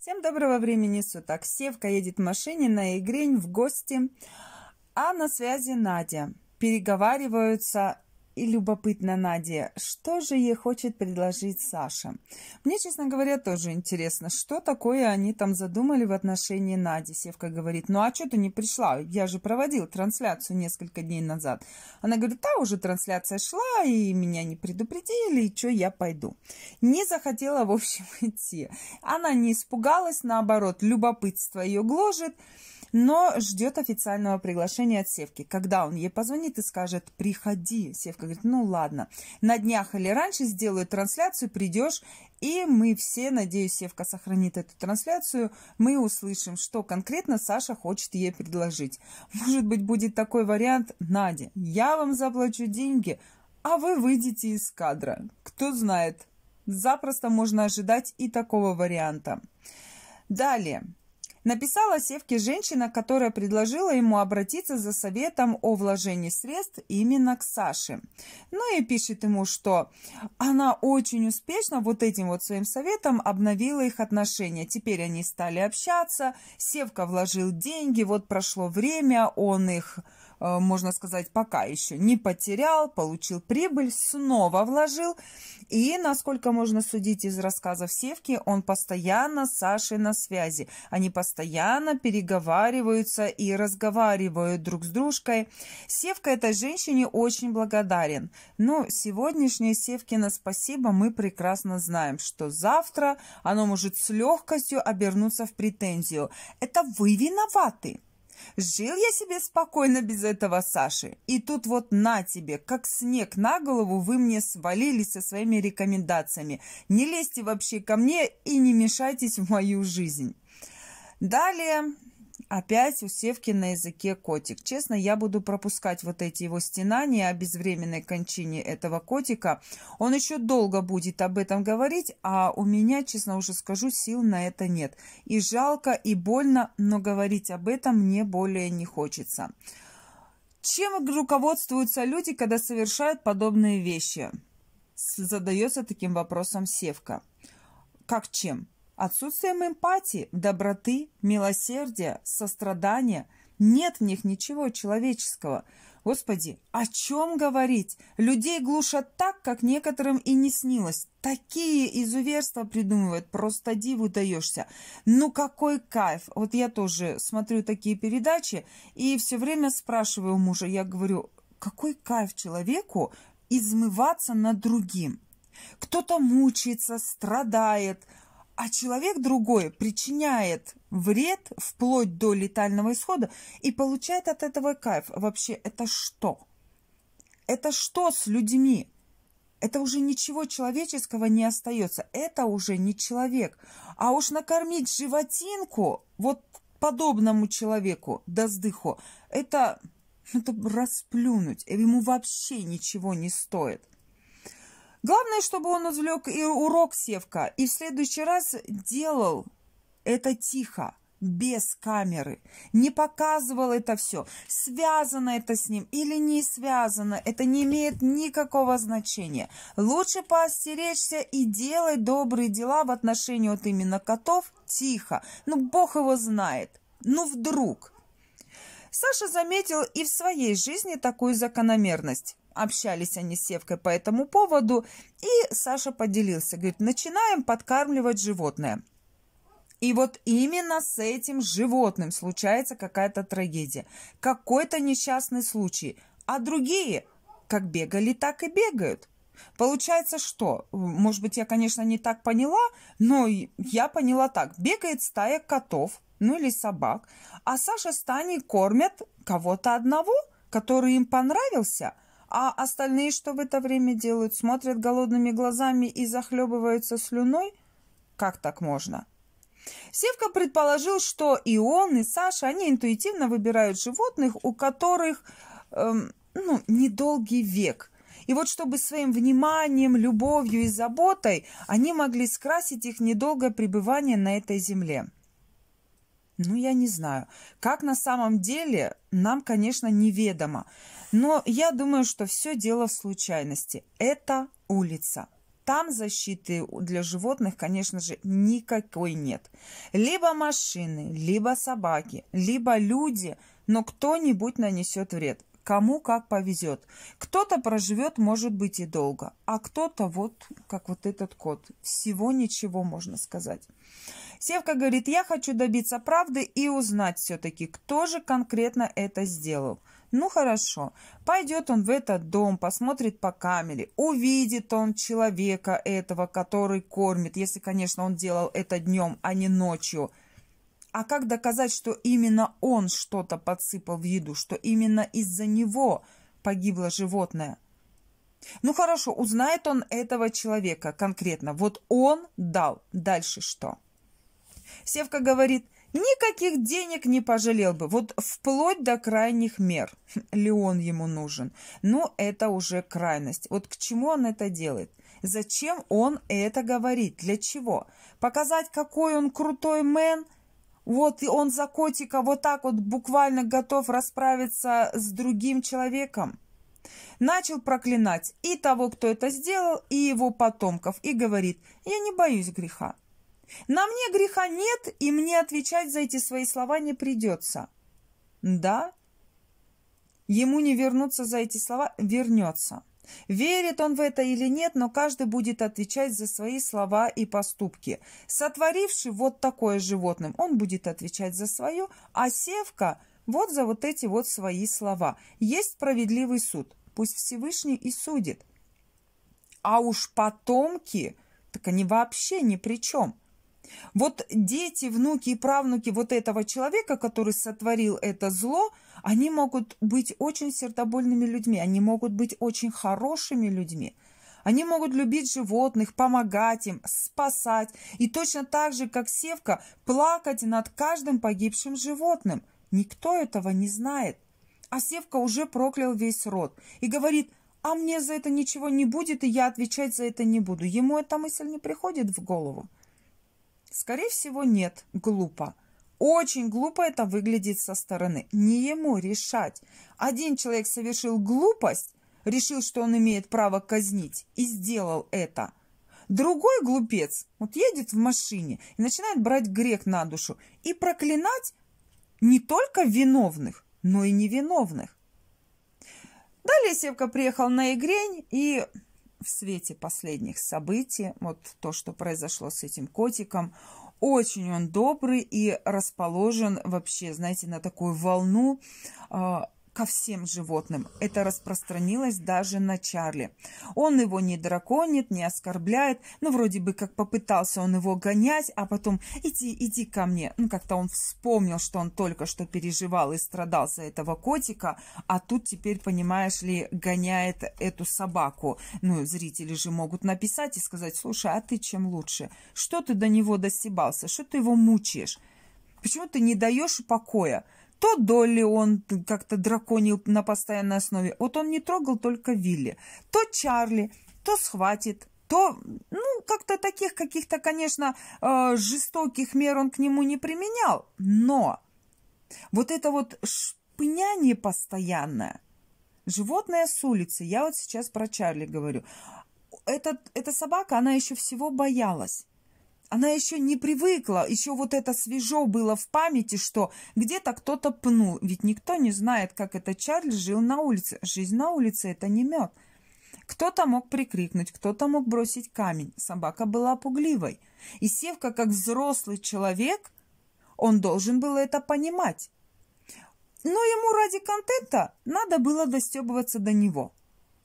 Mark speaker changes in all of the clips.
Speaker 1: Всем доброго времени суток. Севка едет в машине на Игрень в гости, а на связи Надя. Переговариваются и любопытна Надя, что же ей хочет предложить Саша. Мне, честно говоря, тоже интересно, что такое они там задумали в отношении Нади. Севка говорит, ну а что ты не пришла? Я же проводил трансляцию несколько дней назад. Она говорит, да, уже трансляция шла, и меня не предупредили, и что, я пойду. Не захотела, в общем, идти. Она не испугалась, наоборот, любопытство ее гложет но ждет официального приглашения от Севки. Когда он ей позвонит и скажет «приходи», Севка говорит «ну ладно, на днях или раньше сделаю трансляцию, придешь». И мы все, надеюсь, Севка сохранит эту трансляцию, мы услышим, что конкретно Саша хочет ей предложить. Может быть, будет такой вариант «Надя, я вам заплачу деньги, а вы выйдете из кадра». Кто знает, запросто можно ожидать и такого варианта. Далее. Написала Севке женщина, которая предложила ему обратиться за советом о вложении средств именно к Саше. Ну и пишет ему, что она очень успешно вот этим вот своим советом обновила их отношения. Теперь они стали общаться, Севка вложил деньги, вот прошло время, он их Э, можно сказать, пока еще не потерял, получил прибыль, снова вложил. И, насколько можно судить из рассказов Севки, он постоянно с Сашей на связи. Они постоянно переговариваются и разговаривают друг с дружкой. Севка этой женщине очень благодарен. Но ну, сегодняшнее Севкина спасибо мы прекрасно знаем, что завтра оно может с легкостью обернуться в претензию. Это вы виноваты. Жил я себе спокойно без этого Саши. И тут вот на тебе, как снег на голову, вы мне свалились со своими рекомендациями. Не лезьте вообще ко мне и не мешайтесь в мою жизнь. Далее Опять у Севки на языке котик. Честно, я буду пропускать вот эти его стенания о безвременной кончине этого котика. Он еще долго будет об этом говорить, а у меня, честно уже скажу, сил на это нет. И жалко, и больно, но говорить об этом мне более не хочется. Чем руководствуются люди, когда совершают подобные вещи? Задается таким вопросом Севка. Как чем? Отсутствием эмпатии, доброты, милосердия, сострадания нет в них ничего человеческого. Господи, о чем говорить? Людей глушат так, как некоторым и не снилось. Такие изуверства придумывают, просто диву даешься. Ну какой кайф! Вот я тоже смотрю такие передачи и все время спрашиваю мужа, я говорю, какой кайф человеку измываться над другим? Кто-то мучается, страдает, а человек другой причиняет вред вплоть до летального исхода и получает от этого кайф. Вообще, это что? Это что с людьми? Это уже ничего человеческого не остается. Это уже не человек. А уж накормить животинку вот подобному человеку, до доздыху, это, это расплюнуть. Ему вообще ничего не стоит. Главное, чтобы он извлек и урок Севка и в следующий раз делал это тихо, без камеры, не показывал это все, связано это с ним или не связано, это не имеет никакого значения. Лучше поостеречься и делать добрые дела в отношении вот именно котов тихо. Ну, бог его знает. Ну, вдруг. Саша заметил и в своей жизни такую закономерность. Общались они с Севкой по этому поводу, и Саша поделился. Говорит, начинаем подкармливать животное. И вот именно с этим животным случается какая-то трагедия, какой-то несчастный случай. А другие, как бегали, так и бегают. Получается, что, может быть, я, конечно, не так поняла, но я поняла так. Бегает стая котов, ну или собак, а Саша с Таней кормят кого-то одного, который им понравился – а остальные что в это время делают? Смотрят голодными глазами и захлебываются слюной? Как так можно? Севка предположил, что и он, и Саша, они интуитивно выбирают животных, у которых, эм, ну, недолгий век. И вот чтобы своим вниманием, любовью и заботой они могли скрасить их недолгое пребывание на этой земле. Ну, я не знаю. Как на самом деле, нам, конечно, неведомо. Но я думаю, что все дело в случайности. Это улица. Там защиты для животных, конечно же, никакой нет. Либо машины, либо собаки, либо люди, но кто-нибудь нанесет вред. Кому как повезет. Кто-то проживет, может быть, и долго, а кто-то вот, как вот этот кот. Всего ничего, можно сказать. Севка говорит, я хочу добиться правды и узнать все-таки, кто же конкретно это сделал. Ну хорошо, пойдет он в этот дом, посмотрит по камере, увидит он человека этого, который кормит, если, конечно, он делал это днем, а не ночью. А как доказать, что именно он что-то подсыпал в еду, что именно из-за него погибло животное? Ну хорошо, узнает он этого человека конкретно. Вот он дал. Дальше что? Севка говорит – Никаких денег не пожалел бы, вот вплоть до крайних мер. Леон ему нужен. Но это уже крайность. Вот к чему он это делает? Зачем он это говорит? Для чего? Показать, какой он крутой мэн? Вот и он за котика вот так вот буквально готов расправиться с другим человеком. Начал проклинать и того, кто это сделал, и его потомков, и говорит, я не боюсь греха. На мне греха нет, и мне отвечать за эти свои слова не придется. Да, ему не вернуться за эти слова, вернется. Верит он в это или нет, но каждый будет отвечать за свои слова и поступки. Сотворивший вот такое животным, он будет отвечать за свое, а севка вот за вот эти вот свои слова. Есть справедливый суд, пусть Всевышний и судит. А уж потомки, так они вообще ни при чем. Вот дети, внуки и правнуки вот этого человека, который сотворил это зло, они могут быть очень сердобольными людьми, они могут быть очень хорошими людьми. Они могут любить животных, помогать им, спасать. И точно так же, как Севка, плакать над каждым погибшим животным. Никто этого не знает. А Севка уже проклял весь род и говорит, а мне за это ничего не будет, и я отвечать за это не буду. Ему эта мысль не приходит в голову. Скорее всего, нет. Глупо. Очень глупо это выглядит со стороны. Не ему решать. Один человек совершил глупость, решил, что он имеет право казнить, и сделал это. Другой глупец вот едет в машине и начинает брать грех на душу и проклинать не только виновных, но и невиновных. Далее Севка приехал на Игрень и в свете последних событий, вот то, что произошло с этим котиком, очень он добрый и расположен вообще, знаете, на такую волну а, ко всем животным. Это распространилось даже на Чарли. Он его не драконит, не оскорбляет, но ну, вроде бы как попытался он его гонять, а потом «иди, иди ко мне». Ну, как-то он вспомнил, что он только что переживал и страдал за этого котика, а тут теперь, понимаешь ли, гоняет эту собаку. Ну, зрители же могут написать и сказать «слушай, а ты чем лучше? Что ты до него досебался? Что ты его мучаешь? Почему ты не даешь покоя?» То Долли он как-то драконил на постоянной основе. Вот он не трогал только Вилли. То Чарли, то схватит, то, ну, как-то таких каких-то, конечно, э, жестоких мер он к нему не применял. Но вот это вот шпыняние постоянное, животное с улицы, я вот сейчас про Чарли говорю, этот, эта собака, она еще всего боялась. Она еще не привыкла, еще вот это свежо было в памяти, что где-то кто-то пнул. Ведь никто не знает, как это Чарльз жил на улице. Жизнь на улице – это не мед. Кто-то мог прикрикнуть, кто-то мог бросить камень. Собака была пугливой. И Севка, как взрослый человек, он должен был это понимать. Но ему ради контента надо было достебываться до него –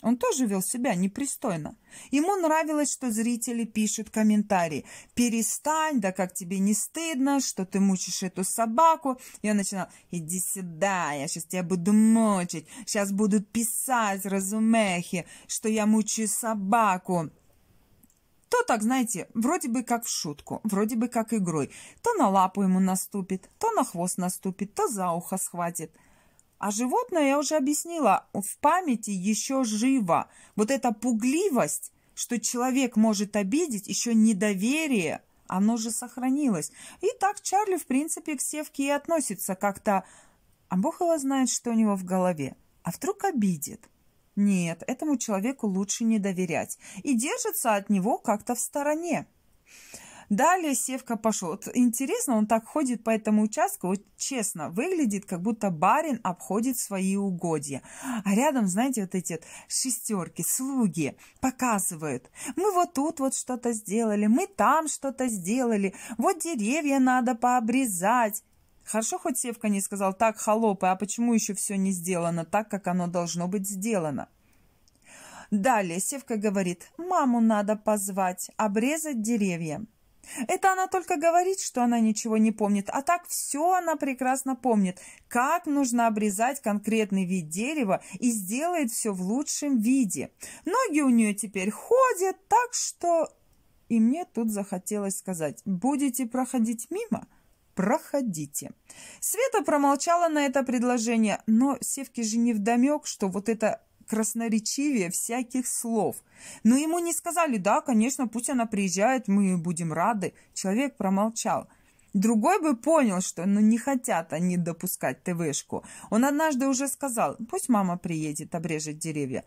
Speaker 1: он тоже вел себя непристойно. Ему нравилось, что зрители пишут комментарии. «Перестань, да как тебе не стыдно, что ты мучишь эту собаку?» И он начинал «Иди сюда, я сейчас тебя буду мучить, сейчас будут писать разумехи, что я мучаю собаку» то так, знаете, вроде бы как в шутку, вроде бы как игрой. То на лапу ему наступит, то на хвост наступит, то за ухо схватит. А животное, я уже объяснила, в памяти еще живо. Вот эта пугливость, что человек может обидеть, еще недоверие, оно же сохранилось. И так Чарли, в принципе, к Севке и относится как-то... А бог его знает, что у него в голове. А вдруг обидит? Нет, этому человеку лучше не доверять. И держится от него как-то в стороне. Далее Севка пошел. Вот интересно, он так ходит по этому участку, вот честно, выглядит, как будто барин обходит свои угодья. А рядом, знаете, вот эти вот шестерки, слуги показывают. Мы вот тут вот что-то сделали, мы там что-то сделали, вот деревья надо пообрезать. Хорошо, хоть Севка не сказал, так, холопы, а почему еще все не сделано так, как оно должно быть сделано? Далее Севка говорит, маму надо позвать, обрезать деревья. Это она только говорит, что она ничего не помнит, а так все она прекрасно помнит, как нужно обрезать конкретный вид дерева и сделает все в лучшем виде. Ноги у нее теперь ходят, так что... И мне тут захотелось сказать, будете проходить мимо? проходите. Света промолчала на это предложение, но Севке же не вдомек, что вот это красноречивее всяких слов. Но ему не сказали, да, конечно, пусть она приезжает, мы будем рады. Человек промолчал. Другой бы понял, что ну, не хотят они допускать ТВшку. Он однажды уже сказал, пусть мама приедет обрежет деревья.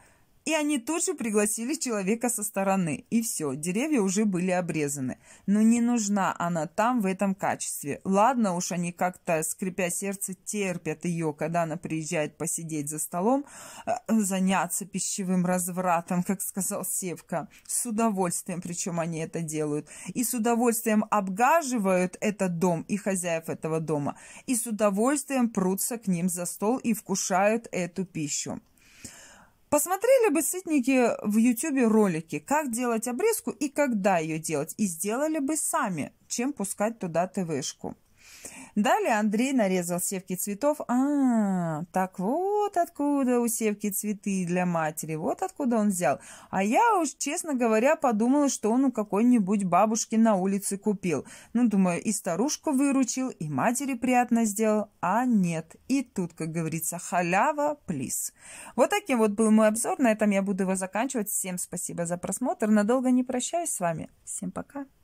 Speaker 1: И они тут же пригласили человека со стороны. И все, деревья уже были обрезаны. Но не нужна она там в этом качестве. Ладно уж, они как-то, скрипя сердце, терпят ее, когда она приезжает посидеть за столом, э, заняться пищевым развратом, как сказал Севка. С удовольствием, причем они это делают. И с удовольствием обгаживают этот дом и хозяев этого дома. И с удовольствием прутся к ним за стол и вкушают эту пищу. Посмотрели бы сытники в YouTube ролики, как делать обрезку и когда ее делать, и сделали бы сами, чем пускать туда ТВшку. Далее Андрей нарезал севки цветов. А, так вот откуда у севки цветы для матери, вот откуда он взял. А я уж, честно говоря, подумала, что он у какой-нибудь бабушки на улице купил. Ну, думаю, и старушку выручил, и матери приятно сделал. А нет, и тут, как говорится, халява, плиз. Вот таким вот был мой обзор. На этом я буду его заканчивать. Всем спасибо за просмотр. Надолго не прощаюсь с вами. Всем пока.